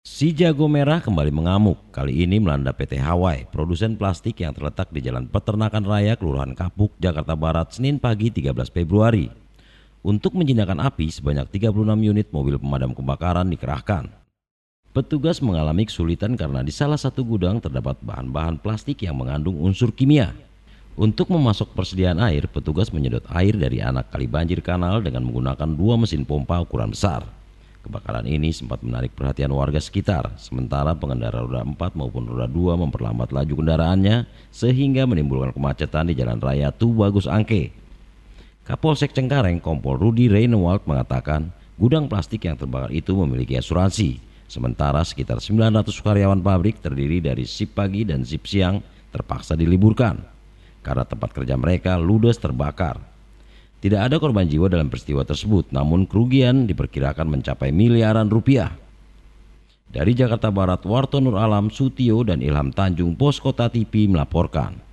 Si jago merah kembali mengamuk, kali ini melanda PT Hawaii, produsen plastik yang terletak di Jalan Peternakan Raya, Kelurahan Kapuk, Jakarta Barat, Senin pagi 13 Februari. Untuk menjinakkan api, sebanyak 36 unit mobil pemadam kebakaran dikerahkan. Petugas mengalami kesulitan karena di salah satu gudang terdapat bahan-bahan plastik yang mengandung unsur kimia. Untuk memasok persediaan air, petugas menyedot air dari anak kali banjir kanal dengan menggunakan dua mesin pompa ukuran besar. Kebakaran ini sempat menarik perhatian warga sekitar, sementara pengendara roda 4 maupun roda 2 memperlambat laju kendaraannya sehingga menimbulkan kemacetan di jalan raya Tubagus Angke. Kapolsek Cengkareng Kompol Rudi Reinwald mengatakan gudang plastik yang terbakar itu memiliki asuransi. Sementara sekitar 900 karyawan pabrik terdiri dari sip pagi dan sip siang terpaksa diliburkan karena tempat kerja mereka ludes terbakar. Tidak ada korban jiwa dalam peristiwa tersebut, namun kerugian diperkirakan mencapai miliaran rupiah. Dari Jakarta Barat, Warto Nur Alam, Sutio, dan Ilham Tanjung, Poskota TV melaporkan.